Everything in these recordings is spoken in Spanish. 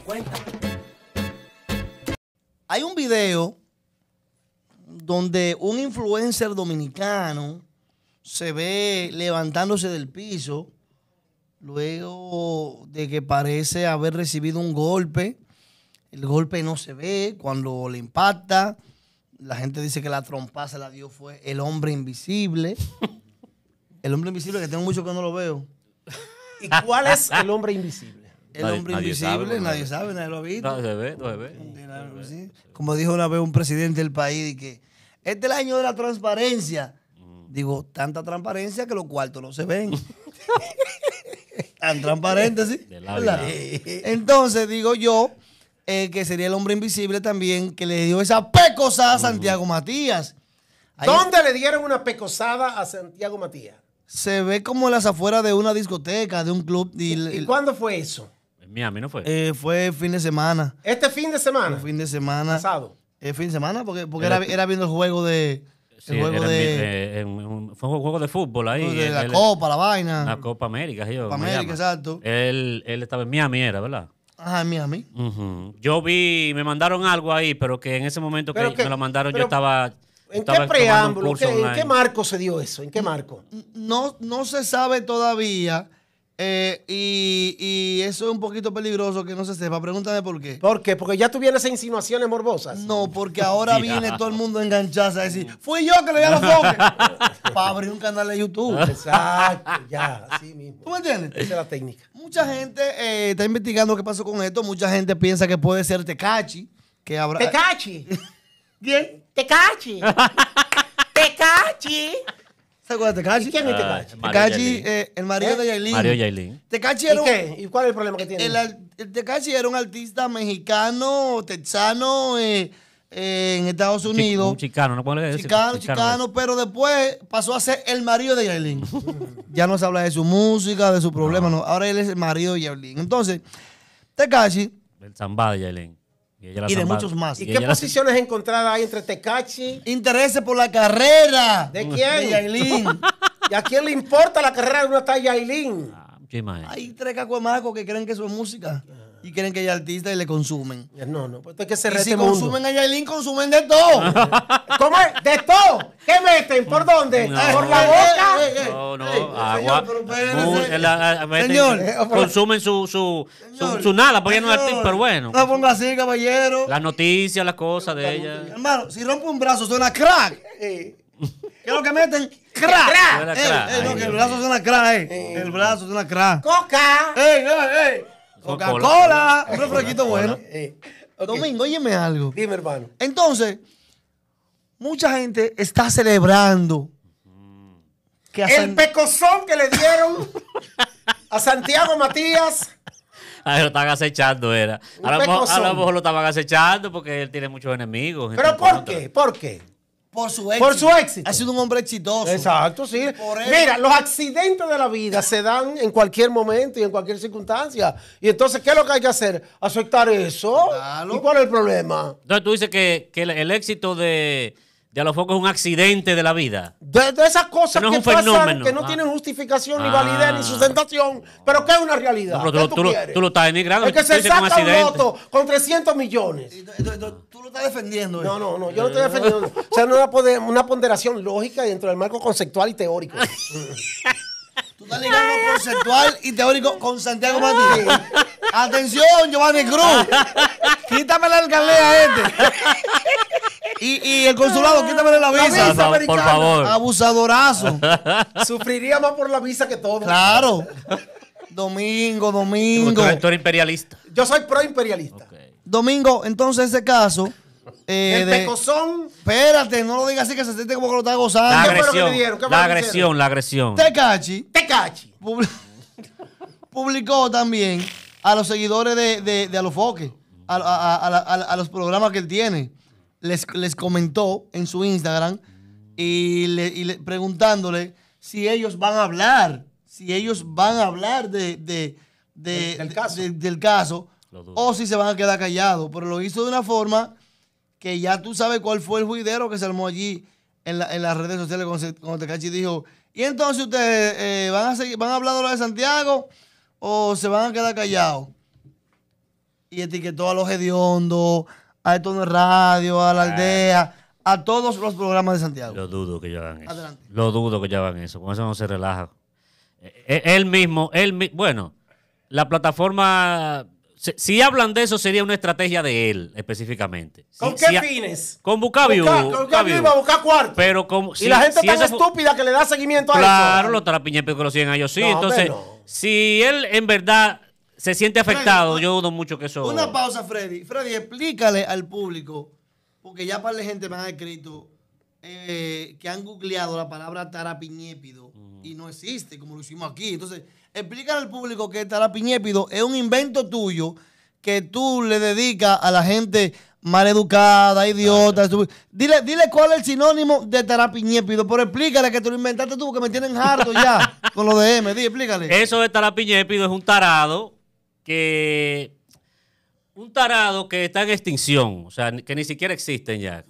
cuenta. Hay un video donde un influencer dominicano se ve levantándose del piso luego de que parece haber recibido un golpe. El golpe no se ve cuando le impacta. La gente dice que la trompa se la dio fue el hombre invisible. El hombre invisible que tengo mucho que no lo veo. ¿Y cuál es el hombre invisible? El hombre invisible, nadie sabe, nadie, lo ha visto. No se ve, no se ve. Como dijo una vez un presidente del país, que este es el año de la transparencia. Mm. Digo, tanta transparencia que los cuartos no se ven. Tan transparente, sí. Entonces, digo yo, eh, que sería el hombre invisible también, que le dio esa pecosada a Santiago Matías. ¿Dónde le dieron una pecosada a Santiago Matías? Se ve como en las afueras de una discoteca, de un club. y cuándo fue eso? Miami, ¿no fue? Eh, fue fin de semana. ¿Este fin de semana? El fin de semana. ¿Pasado? El fin de semana, porque, porque era, viendo el juego de... juego de, eh, fue un juego de fútbol ahí. la Copa, la vaina. La Copa América, sí, Copa América, exacto. Él, estaba en Miami, era, ¿verdad? Ajá, en Miami. Yo vi, me mandaron algo ahí, pero que en ese momento que, que, me lo mandaron yo estaba... ¿En qué preámbulo? ¿En qué marco se dio eso? ¿En qué marco? No, no se sabe todavía eh, y, eso es un poquito peligroso que no se sepa. Pregúntame por qué. ¿Por qué? Porque ya tuvieron esas insinuaciones morbosas. No, porque ahora viene todo el mundo enganchado a decir, fui yo que le di a los foques. Para abrir un canal de YouTube. Exacto, ya, así mismo. ¿Tú me entiendes? Esa es la técnica. Mucha gente eh, está investigando qué pasó con esto. Mucha gente piensa que puede ser Tecachi. Que habrá... ¿Tecachi? ¿Quién? Tecachi. Tecachi. Tecachi? ¿Quién es ah, eh, el marido ¿Eh? de Yailin. Mario Yailin. Tecachi era ¿Y ¿Y cuál es el problema que tiene? El, Tecachi era un artista mexicano, texano, eh, en Estados Unidos. Un chicano, ¿no? Puedo decir? Chicano, chicano, pero después pasó a ser el marido de Yailin. ya no se habla de su música, de su problema, Ahora él es el marido de Yailin. Entonces, Tecachi... El zambá de Yailin. Y, de muchos más. ¿Y, qué posiciones encontradas hay entre Tecachi? Intereses por la carrera. ¿De mm. quién? De ¿Y a quién le importa la carrera de una tal Yailin? Ah, Hay tres más que creen que eso es música y creen que ella artistas artista y le consumen. No, no, pues es que se y si consumen a Yailin, consumen de todo. ¿Cómo es? ¿De todo? ¿Qué meten? ¿Por dónde? ¿Por la boca? Eh, eh, eh, no, no, agua. Señor, consumen su, su, su, nada, porque no es artista, pero bueno. No ponga así, caballero. Las noticias, las cosas de ella. Hermano, si rompe un brazo suena crack. ¿Qué es lo que meten? Crack. Crack. el brazo suena crack, eh. El brazo suena crack. ¡Coca! ¡Ey, no, ey! Coca-Cola, un refresquito bueno. Eh, eh, Domingo, óyeme algo. Dime, hermano. Entonces, mucha gente está celebrando. El pecozón que le dieron a Santiago Matías. ver, lo estaban acechando, era. A a lo, mejor, lo estaban acechando porque él tiene muchos enemigos. ¿Pero por qué? ¿Por qué? Por su éxito. Ha sido un hombre exitoso. Exacto, sí. Mira, los accidentes de la vida se dan en cualquier momento y en cualquier circunstancia. Y entonces, ¿qué es lo que hay que hacer? Aceptar eso. ¿Y cuál es el problema? Entonces tú dices que, el éxito de ya lo foco es un accidente de la vida. De, esas cosas que pasan, que no tienen ah. justificación, ni validez, ni ah. sustentación, pero que es una realidad. tú, lo, estás denigrando. Es que se saca un voto con 300 millones. Tú lo estás defendiendo. Eh. No, no, no, yo lo estoy defendiendo. o sea, no una, una ponderación lógica dentro del marco conceptual y teórico. Tú estás ligando conceptual y teórico con Santiago Matías Atención, Giovanni Cruz. Quítame la alcaldía este. Y, el consulado, ah. quítame la visa. por, favor. Abusadorazo. Sufriría más por la visa que todo. Claro. Domingo, domingo. Tú imperialista. Yo soy pro-imperialista. Domingo, entonces ese caso. Eh, el Espérate, no lo digas así que se siente como que lo está gozando. La agresión, la, agresión la agresión, Tecachi. Tecachi. publicó también a los seguidores de, de, Alofoque, a, a, a, a, los programas que él tiene les, comentó en su Instagram y, le, preguntándole si ellos van a hablar, si ellos van a hablar de, del, caso. o si se van a quedar callados. Pero lo hizo de una forma que ya tú sabes cuál fue el juidero que se armó allí en, las redes sociales cuando, Tecachi dijo, y entonces ustedes eh, van, a seguir, van a hablar de lo de Santiago o se van a quedar callados. Y etiquetó a los hediondos, a el Radio, a La ah. Aldea, a todos los programas de Santiago. Lo dudo que ya hagan eso. Adelante. Lo dudo que ya hagan eso. Con eso no se relaja. Eh, eh, él mismo, él bueno, la plataforma si, hablan de eso, sería una estrategia de él específicamente. ¿Con qué fines? Con Bucavio. con iba a buscar cuarto. Pero como, si, y la gente tan estúpida que le da seguimiento a eso. Claro, los trapiñes que lo siguen a ellos sí. Entonces, si él en verdad se siente afectado. Yo dudo mucho que eso. Una pausa, Freddy. Freddy, explícale al público, porque ya para la gente me han escrito eh, que han googleado la palabra tarapiñépido y no existe, como lo hicimos aquí. Entonces, explícale al público que tarapiñépido es un invento tuyo que tú le dedicas a la gente maleducada, idiota. Dile, dile cuál es el sinónimo de tarapiñépido, pero explícale que tú lo inventaste tú, porque me tienen harto ya con lo de M. Dile, explícale. Eso de tarapiñépido es un tarado que un tarado que está en extinción, o sea, que ni siquiera existen ya,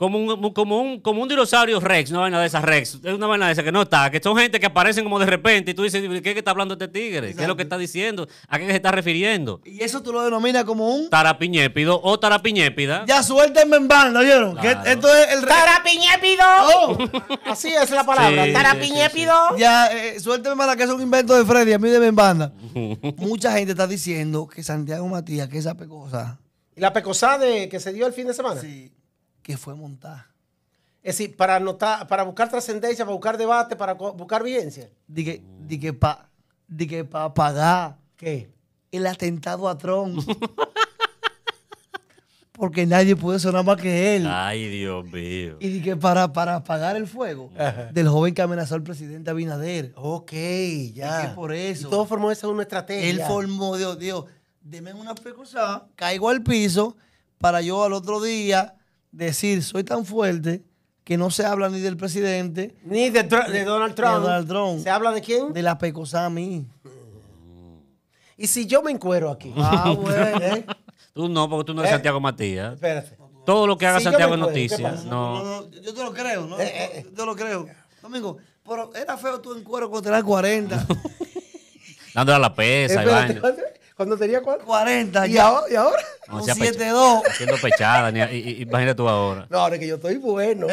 como un, como como un dinosaurio Rex, una vaina de esas Rex, es una vaina de esas que no está, que son gente que aparecen como de repente y tú dices, ¿qué, qué está hablando este tigre? ¿Qué es lo que está diciendo? ¿A qué se está refiriendo? Y eso tú lo denominas como un... Tarapiñépido o tarapiñépida. Ya suéltenme en banda, ¿oyeron? el... ¡Tarapiñépido! Oh. Así es la palabra, tarapiñépido. ya, eh, en banda, que es un invento de Freddy, a mí de en banda. Mucha gente está diciendo que Santiago Matías, que esa pecosa... ¿Y la pecosada que se dio el fin de semana? Sí que fue montada. Es decir, para, anotar, para buscar trascendencia, para buscar debate, para buscar vigencia. Dije, que, para pa pagar ¿Qué? el atentado a Trump. Porque nadie puede sonar más que él. Ay, Dios mío. Y dije, que para, para apagar el fuego del joven que amenazó al presidente Abinader. Ok, ya. Y que por eso. todo formó esa una estrategia. Él formó, Dios, Dios, deme una precursada, caigo al piso para yo al otro día decir, soy tan fuerte que no se habla ni del presidente. Ni de, Donald Trump. Trump. ¿Se habla de quién? De la mí ¿Y si yo me encuero aquí? Ah, ¿Eh? Tú no, porque tú no eres eh, Santiago Matías. Todo lo que haga Santiago es noticia No. Yo te lo creo, ¿no? Eh, yo te lo creo. Domingo, pero era feo tú encuero cuando tenías 40. Dándole a la pesa, Iván. Cuando tenía 40. ¿Y, ¿Y ahora? No, 7-2. Haciendo pechada, y, imagínate tú ahora. No, ahora que yo estoy bueno.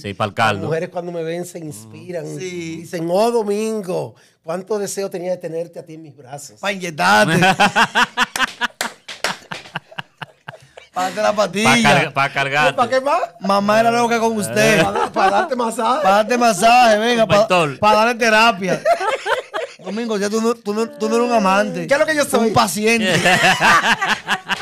sí, para el caldo. Las mujeres cuando me ven se inspiran. Sí. Dicen, oh, Domingo, cuánto deseo tenía de tenerte a ti en mis brazos. Para inyectarte. para la Para cargar. cargarte. ¿Para qué más? Mamá era que con eh. usted. para darte masaje. Para darte masaje, venga. Para darle terapia. Domingo, ya tú no, tú, no, tú no eres un amante. ¿Qué es lo que yo soy? Un paciente.